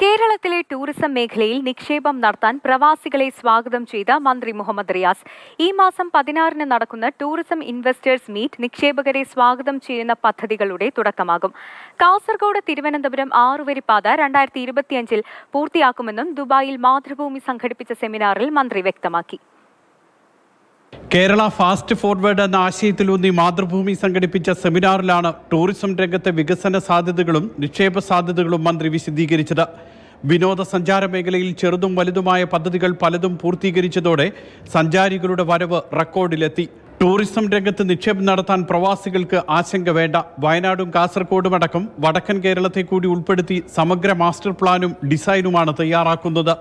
കേരളത്തിലെ ടൂറിസം മേഖലയിൽ നിക്ഷേപം നടത്താൻ പ്രവാസികളെ സ്വാഗതം ചെയ്ത മന്ത്രി മുഹമ്മദ് റിയാസ് ഈ മാസം പതിനാറിന് നടക്കുന്ന ടൂറിസം ഇൻവെസ്റ്റേഴ്സ് മീറ്റ് നിക്ഷേപകരെ സ്വാഗതം ചെയ്യുന്ന പദ്ധതികളുടെ തുടക്കമാകും കാസർഗോഡ് തിരുവനന്തപുരം ആറുവരിപ്പാത രണ്ടായിരത്തി ഇരുപത്തിയഞ്ചിൽ പൂർത്തിയാക്കുമെന്നും ദുബായിൽ മാതൃഭൂമി സംഘടിപ്പിച്ച സെമിനാറിൽ മന്ത്രി വ്യക്തമാക്കി കേരള ഫാസ്റ്റ് ഫോർവേഡ് എന്ന ആശയത്തിലൂന്നി മാതൃഭൂമി സംഘടിപ്പിച്ച സെമിനാറിലാണ് ടൂറിസം രംഗത്തെ വികസന സാധ്യതകളും നിക്ഷേപ സാധ്യതകളും മന്ത്രി വിശദീകരിച്ചത് വിനോദസഞ്ചാര മേഖലയിൽ ചെറുതും വലുതുമായ പദ്ധതികൾ പലതും പൂർത്തീകരിച്ചതോടെ സഞ്ചാരികളുടെ വരവ് റെക്കോർഡിലെത്തി ടൂറിസം രംഗത്ത് നിക്ഷേപം നടത്താൻ പ്രവാസികൾക്ക് ആശങ്ക വേണ്ട വയനാടും കാസർഗോഡും അടക്കം വടക്കൻ കേരളത്തെ കൂടി ഉൾപ്പെടുത്തി സമഗ്ര മാസ്റ്റർ പ്ലാനും ഡിസൈനുമാണ് തയ്യാറാക്കുന്നത്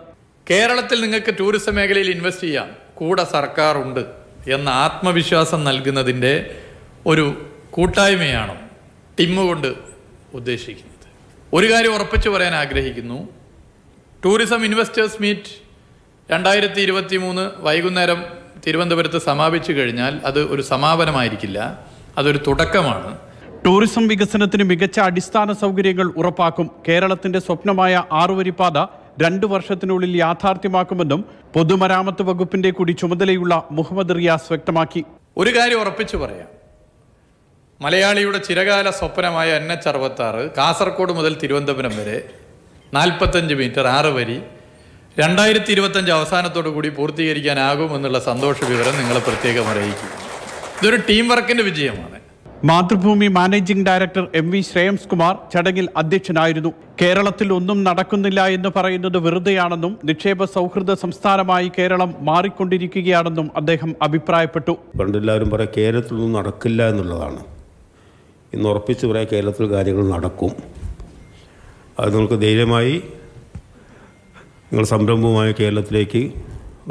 കേരളത്തിൽ നിങ്ങൾക്ക് ടൂറിസം മേഖലയിൽ ഇൻവെസ്റ്റ് ചെയ്യാം കൂടെ സർക്കാർ ഉണ്ട് എന്ന ആത്മവിശ്വാസം നൽകുന്നതിൻ്റെ ഒരു കൂട്ടായ്മയാണ് കൊണ്ട് ഉദ്ദേശിക്കുന്നത് ഒരു കാര്യം ഉറപ്പിച്ചു പറയാൻ ആഗ്രഹിക്കുന്നു ടൂറിസം ഇൻവെസ്റ്റേഴ്സ് മീറ്റ് രണ്ടായിരത്തി ഇരുപത്തി മൂന്ന് വൈകുന്നേരം തിരുവനന്തപുരത്ത് സമാപിച്ചു കഴിഞ്ഞാൽ അത് ഒരു സമാപനമായിരിക്കില്ല അതൊരു തുടക്കമാണ് ടൂറിസം വികസനത്തിന് മികച്ച അടിസ്ഥാന സൗകര്യങ്ങൾ ഉറപ്പാക്കും കേരളത്തിന്റെ സ്വപ്നമായ ആറുവരിപ്പാത രണ്ടു വർഷത്തിനുള്ളിൽ യാഥാർത്ഥ്യമാക്കുമെന്നും പൊതുമരാമത്ത് വകുപ്പിന്റെ കൂടി ചുമതലയുള്ള മുഹമ്മദ് റിയാസ് വ്യക്തമാക്കി ഒരു കാര്യം ഉറപ്പിച്ചു പറയാം മലയാളിയുടെ ചിരകാല സ്വപ്നമായ എൻ എച്ച് അറുപത്താറ് കാസർഗോഡ് മുതൽ തിരുവനന്തപുരം വരെ നാൽപ്പത്തഞ്ച് മീറ്റർ ആറ് വരി രണ്ടായിരത്തി ഇരുപത്തഞ്ച് അവസാനത്തോടു കൂടി പൂർത്തീകരിക്കാനാകുമെന്നുള്ള സന്തോഷ വിവരം നിങ്ങളെ പ്രത്യേകം അറിയിക്കും ഇതൊരു ടീം വർക്കിൻ്റെ വിജയമാണ് Mathrubhumi managing director M V Shreyams Kumar ചടങ്ങിൽ അധ്യക്ഷനായിരുന്നു കേരളത്തിൽ ഒന്നും നടക്കുന്നില്ല എന്ന് പറയുന്നത് വെറുതെയാണെന്നും നിക്ഷേപ സൗഹൃദ സംസ്ഥാനമായി കേരളം മാറിക്കൊണ്ടിരിക്കുകയാണെന്നും അദ്ദേഹം അഭിപ്രായപ്പെട്ടു പണ്ടെല്ലാവരും പറയാം ഒന്നും നടക്കില്ല എന്നുള്ളതാണ് ഇന്ന് ഉറപ്പിച്ച് പറയാം കേരളത്തിൽ കാര്യങ്ങൾ നടക്കും അത് നമുക്ക് ധൈര്യമായി നിങ്ങൾ സംരംഭവുമായി കേരളത്തിലേക്ക്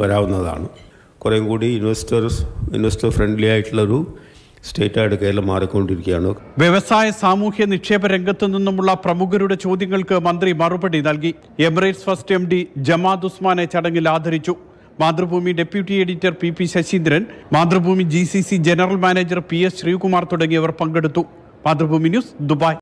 വരാവുന്നതാണ് കുറേ കൂടി ഇൻവെസ്റ്റേഴ്സ് ഇൻവെസ്റ്റർ ഫ്രണ്ട്ലി ആയിട്ടുള്ളൊരു സ്റ്റേറ്റായിട്ട് കേരളം മാറിക്കൊണ്ടിരിക്കുകയാണ് വ്യവസായ സാമൂഹ്യ നിക്ഷേപ രംഗത്തു നിന്നുമുള്ള പ്രമുഖരുടെ ചോദ്യങ്ങൾക്ക് മന്ത്രി മറുപടി നൽകി Emirates first M D Jamad ഉസ്മാനെ ചടങ്ങിൽ ആദരിച്ചു Mathrubhumi deputy editor P P Saseendran Mathrubhumi G C C general manager P S Sreekumar തുടങ്ങിയവർ പങ്കെടുത്തു മാതൃഭൂമി ന്യൂസ് ദുബായ്